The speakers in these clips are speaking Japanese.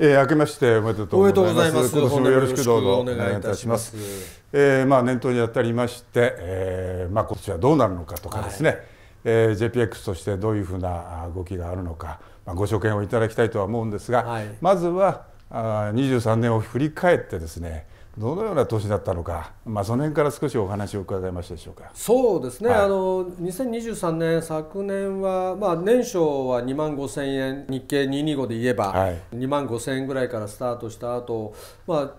えー、明けましておめでとうございます。今年もよろしくどうぞお願いいたします。えー、まあ年頭にあたりまして、えー、まあ今年はどうなるのかとかですね、はい、えー、JPX としてどういうふうな動きがあるのか、まあご所見をいただきたいとは思うんですが、はい、まずはあ23年を振り返ってですね。どのような年だったのか、まあ、その辺から少しお話を伺いましたでしょうかそうですね、はい、あの2023年、昨年は、まあ、年初は2万5千円、日経225で言えば、2万5千円ぐらいからスタートした後、まあ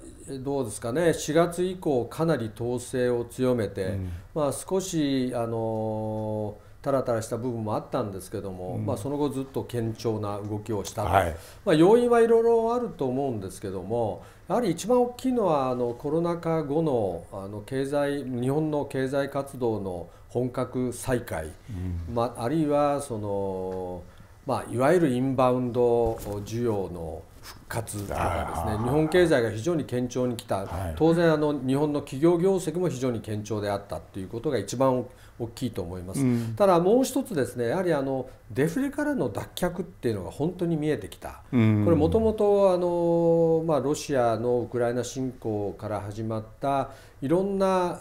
どうですかね、4月以降、かなり統制を強めて、うん、まあ、少し、あのータラタラした部分もあったんですけども、うん、まあ、その後ずっと堅調な動きをした、はい、まあ、要因はいろいろあると思うんですけどもやはり一番大きいのはあのコロナ禍後のあの経済日本の経済活動の本格再開、うん、まあ、あるいはその、まあ、いわゆるインバウンド需要の復活とかですね日本経済が非常に堅調に来た、はい、当然あの日本の企業業績も非常に堅調であったということが一番大きいと思います、うん、ただもう一つですねやはりあのデフレからの脱却っていうのが本当に見えてきた、うん、これもともとあの、まロシアのウクライナ侵攻から始まったいろんな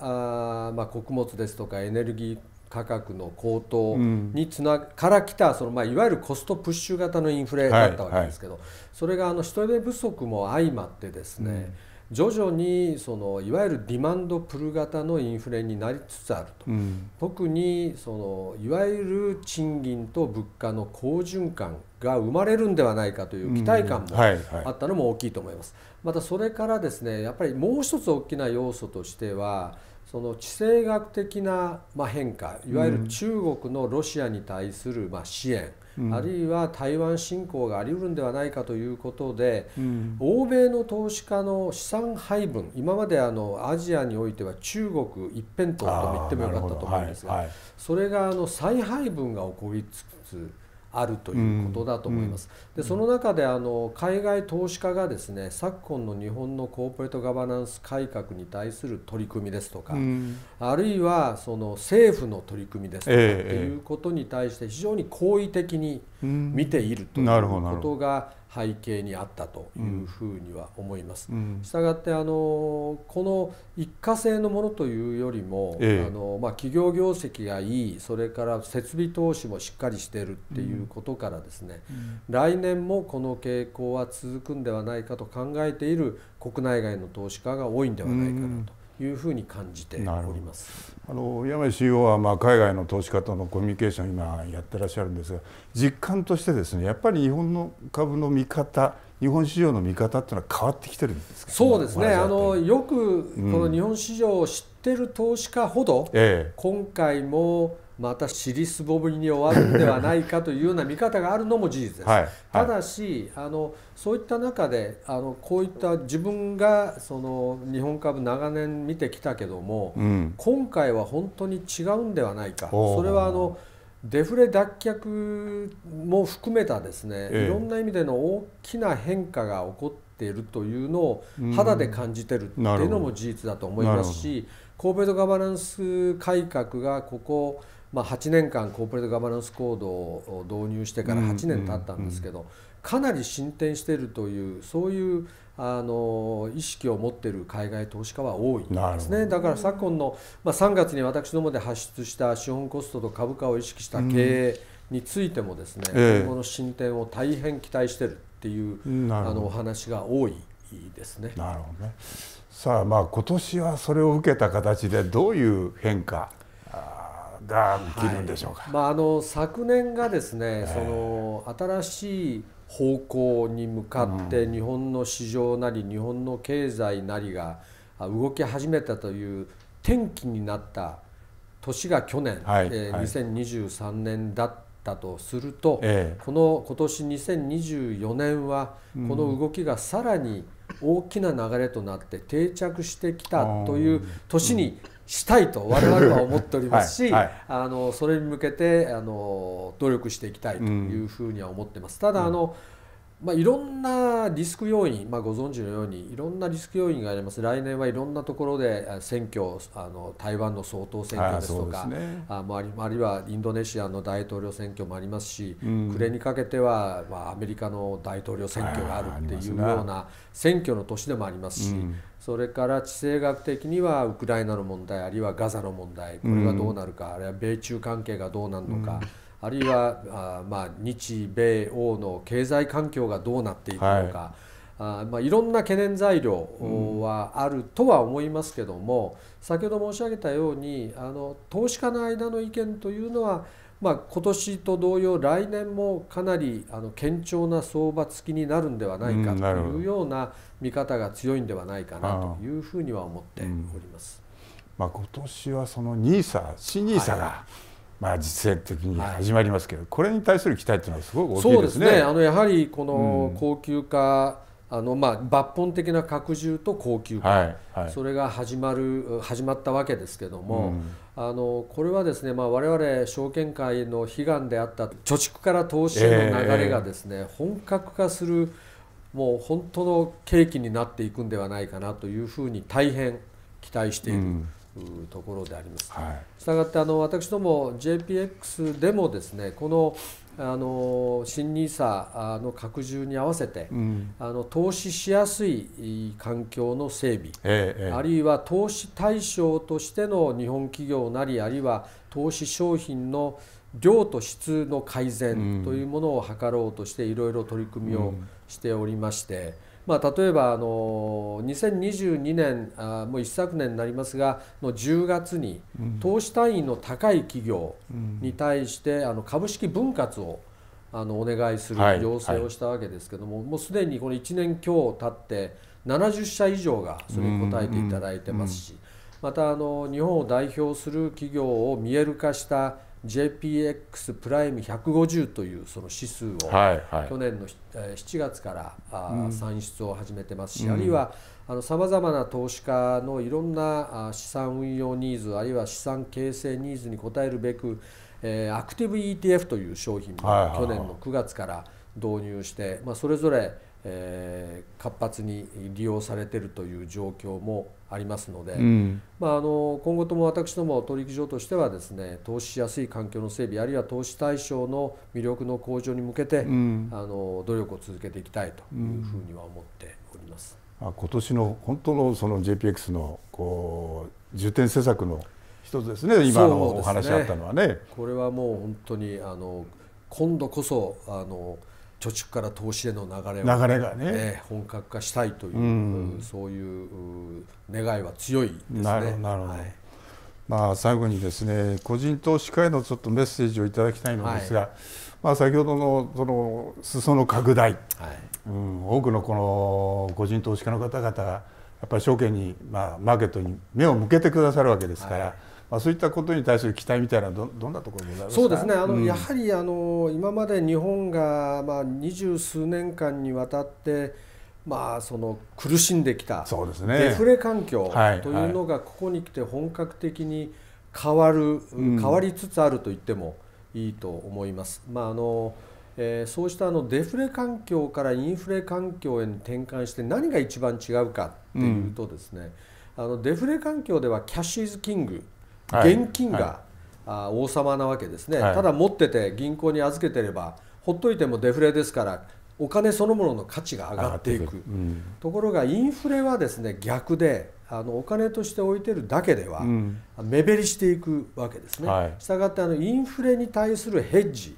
あ、まあ、穀物ですとかエネルギー価格の高騰につなから来たその、まあ、いわゆるコストプッシュ型のインフレだったわけですけど、はいはい、それがあの人手不足も相まってですね、うん徐々にそのいわゆるディマンドプル型のインフレになりつつあると、うん、特にそのいわゆる賃金と物価の好循環が生まれるんではないかという期待感もあったのも大きいと思います。またそれからですねやっぱりもう一つ大きな要素としてはその地政学的な、ま変化いわゆる中国のロシアに対する、ま支援、うん、あるいは台湾侵攻がありうるんではないかということで、うん、欧米の投資家の資産配分今まであのアジアにおいては中国一辺倒と言ってもよかったと思うんですが、はいはい、それがあの再配分が起こりつつ。あるということだと思います。うん、でその中であの海外投資家がですね昨今の日本のコーポレートガバナンス改革に対する取り組みですとか、うん、あるいはその政府の取り組みですとか、っていうことに対して非常に好意的に見ているということが、背景にあったというふうには思います。したがってあのこの一過性のものというよりも、ええ、あのまあ、企業業績がいいそれから設備投資もしっかりしているっていうことからですね、うん、来年もこの傾向は続くんではないかと考えている国内外の投資家が多いんではないかなと。いうふうに感じておりますあの山井 CEO はまあ海外の投資家とのコミュニケーション今やってらっしゃるんですが実感としてですねやっぱり日本の株の見方日本市場の見方っていうのは変わってきてるんですか、そうですねあのよくこの日本市場を知ってる投資家ほど、うん、今回もまた尻すぼみに終わるんではないかというような見方があるのも事実です。はいはい、ただしあのそういった中であのこういった自分がその日本株長年見てきたけども、うん、今回は本当に違うんではないかそれはあのデフレ脱却も含めたですね、ええ、いろんな意味での大きな変化が起こっているというのを肌で感じてるっていうのも事実だと思いますし。うんコーポレートガバナンス改革がここ、まあ、8年間コーポレートガバナンスコードを導入してから8年経ったんですけど、かなり進展しているというそういうあの意識を持っている海外投資家は多いんですねだから昨今の、まあ、3月に私どもで発出した資本コストと株価を意識した経営についてもですね、今後の進展を大変期待しているっていうあのお話が多い。ですね。なるほどねさあまあ今年はそれを受けた形でどういう変化が起きるんでしょうか、はい、まあ、あの昨年がですね、えー、その新しい方向に向かって日本の市場なり日本の経済なりが動き始めたという転機になった年が去年、はいえー、2023年だっったとすると、ええ、この今年2024年はこの動きがさらに大きな流れとなって定着してきたという年にしたいと我々は思っておりますし はい、あのそれに向けてあの努力していきたいというふうには思ってます。ただあの、うんまあ、いろんなリスク要因、まあ、ご存知のようにいろんなリスク要因があります来年はいろんなところで選挙あの台湾の総統選挙ですとかああ、ね、ああるいはインドネシアの大統領選挙もありますし、うん、暮れにかけては、まあ、アメリカの大統領選挙があるっていうような選挙の年でもありますし、それから地政学的にはウクライナの問題あるいはガザの問題これがどうなるか、うん、あるいは米中関係がどうなるのか。うんあるいはあ、まあ、日米欧の経済環境がどうなっていくのか、はいあまあ、いろんな懸念材料はあるとは思いますけども、うん、先ほど申し上げたようにあの投資家の間の意見というのは、まあ、今年と同様来年もかなりあの堅調な相場付きになるんではないかというような見方が強いんではないかなというふうには思っております。うん、まあ、今年はそのニーサ、新ニーサが、はいまあ、実践的に始まりますけど、はい、これに対する期待というのはすごく大きいですね。すねあのやはりこの高級化、うん、あのまあ、抜本的な拡充と高級化、はいはい、それが始まる始まったわけですけども、うん、あのこれはですね、まあ、我々証券界の悲願であった貯蓄から投資への流れがですね、えー、本格化するもう本当の契機になっていくんではないかなというふうに大変期待している。うんところであります。したがってあの私ども JPX でもですねこのあの新 NISA の拡充に合わせて、うん、あの投資しやすい環境の整備、ええ、あるいは投資対象としての日本企業なりあるいは投資商品の量と質の改善というものを図ろうとしていろいろ取り組みをしておりまして。うんまあ、例えばあの2022年あもう一昨年になりますがの10月に投資単位の高い企業に対してあの株式分割をあのお願いする要請をしたわけですけども、もうすでにこの1年強経って70社以上がそれに答えていただいてますし、またあの日本を代表する企業を見える化した JPX プライム150というその指数を、はいはい、去年の7月から算出を始めてますし、うん、あるいはさまざまな投資家のいろんな資産運用ニーズあるいは資産形成ニーズに応えるべく、えー、アクティブ ETF という商品も去年の9月から、はいはいはい導入して、まあ、それぞれ、えー、活発に利用されているという状況もありますので、うん、まあ、あの今後とも私ども取引所としてはですね投資しやすい環境の整備あるいは投資対象の魅力の向上に向けて、うん、あの努力を続けていきたいというふうには思っております。あ、今年の本当のその JPX のこう重点政策の一つですね今のお話あったのはね、ね、これはもう本当にあの今度こそあの貯蓄から投資への流れを、流れがね、本格化したいという、うん、そういう願いは強いですね。なるほど、はい、まあ、最後にですね個人投資家へのちょっとメッセージをいただきたいのですが、はい、まあ、先ほどのその裾の拡大、はいうん、多くのこの個人投資家の方々がやっぱり証券に、まあ、マーケットに目を向けてくださるわけですから。まあ、そういったことに対する期待みたいなどどんなところでそうですねあの、うん、やはりあの今まで日本がまあ二十数年間にわたってまあ、その苦しんできたそうです、ね、デフレ環境というのがここに来て本格的に変わる、変わりつつあると言ってもいいと思います。まああのえー、そうしたあのデフレ環境からインフレ環境へ転換して何が一番違うかっていうとですね、あのデフレ環境ではキャッシュ・イズ・キング現金が、王様なわけですね、ただ持ってて銀行に預けてればほっといてもデフレですからお金そのものの価値が上がっていく、うん、ところがインフレはですね逆であのお金として置いてるだけでは、目減りしていくわけですね、はい、したがってあのインフレに対するヘッジ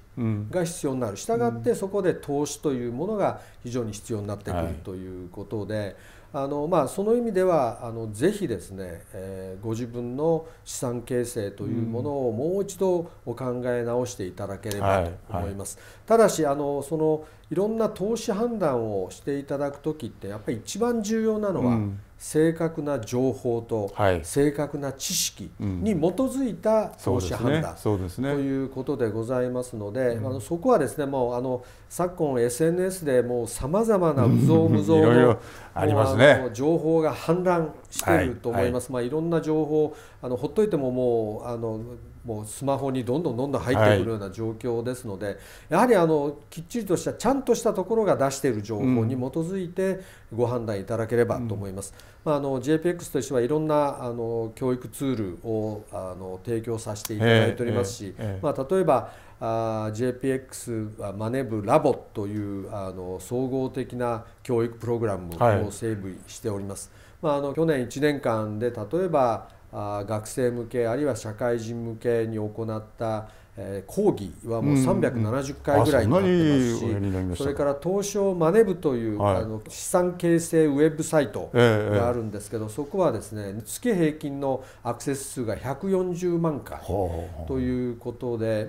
が必要になるしたがってそこで投資というものが非常に必要になってくるということで。はいあのまあ、その意味ではあのぜひですね、えー、ご自分の資産形成というものをもう一度お考え直していただければと思います。はいはい、ただしあのそのいろんな投資判断をしていただく時ってやっぱり一番重要なのは、うん正確な情報と正確な知識に基づいた投資判断、ということでございますので、あのそこはですねもうあの昨今 SNS でもさまざまな無造無造の情報が氾濫してると思います、はい、まあ、いろんな情報あのほっといてももうあのもうスマホにどんどんどんどん入ってくるような状況ですので、はい、やはりあのきっちりとしたちゃんとしたところが出している情報に基づいてご判断いただければと思います。うん、まあ、あの JPX としてはいろんなあの教育ツールをあの提供させていただいておりますし、えーえー、まあ、例えばあ JPX マネブラボというあの総合的な教育プログラムを整備しております。はいまあ、あの去年1年間で例えば学生向けあるいは社会人向けに行ったえー、講義はもう370回ぐらいになってますし、それから東証マネ部という、あの資産形成ウェブサイトがあるんですけど、そこはですね月平均のアクセス数が140万回ということで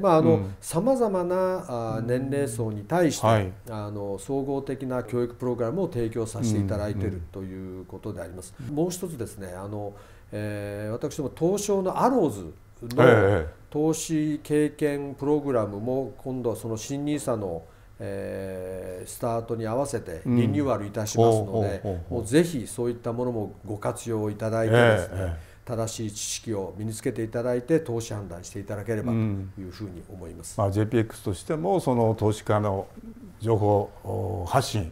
さまざ、まな年齢層に対して、あの総合的な教育プログラムを提供させていただいているということであります。もう一つですねあの、えー、私ども東証のアローズの投資経験プログラムも今度はその新 NISA のえスタートに合わせてリニューアルいたしますので、もうぜひそういったものもご活用いただいてですね、正しい知識を身につけていただいて投資判断していただければというふうに思います、うん、まあ、JPX としてもその投資家の情報発信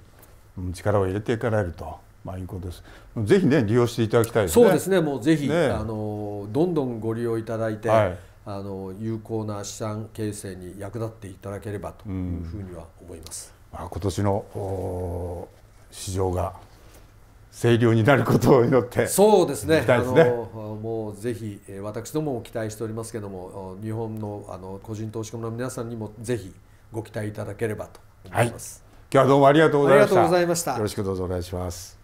力を入れていかれるとまあいことです。ぜひね利用していただきたい、ね、そうですね。もうぜひ、ね、あのどんどんご利用いただいて、はい、あの有効な資産形成に役立っていただければというふうには思います。うん、まあ今年の市場が清涼になることを祈って、そうですね。すねあのもうぜひ私どもも期待しておりますけれども、日本のあの個人投資家の皆さんにもぜひご期待いただければと思います。はい、今日はどうもありがとうございました。よろしくどうぞお願いします。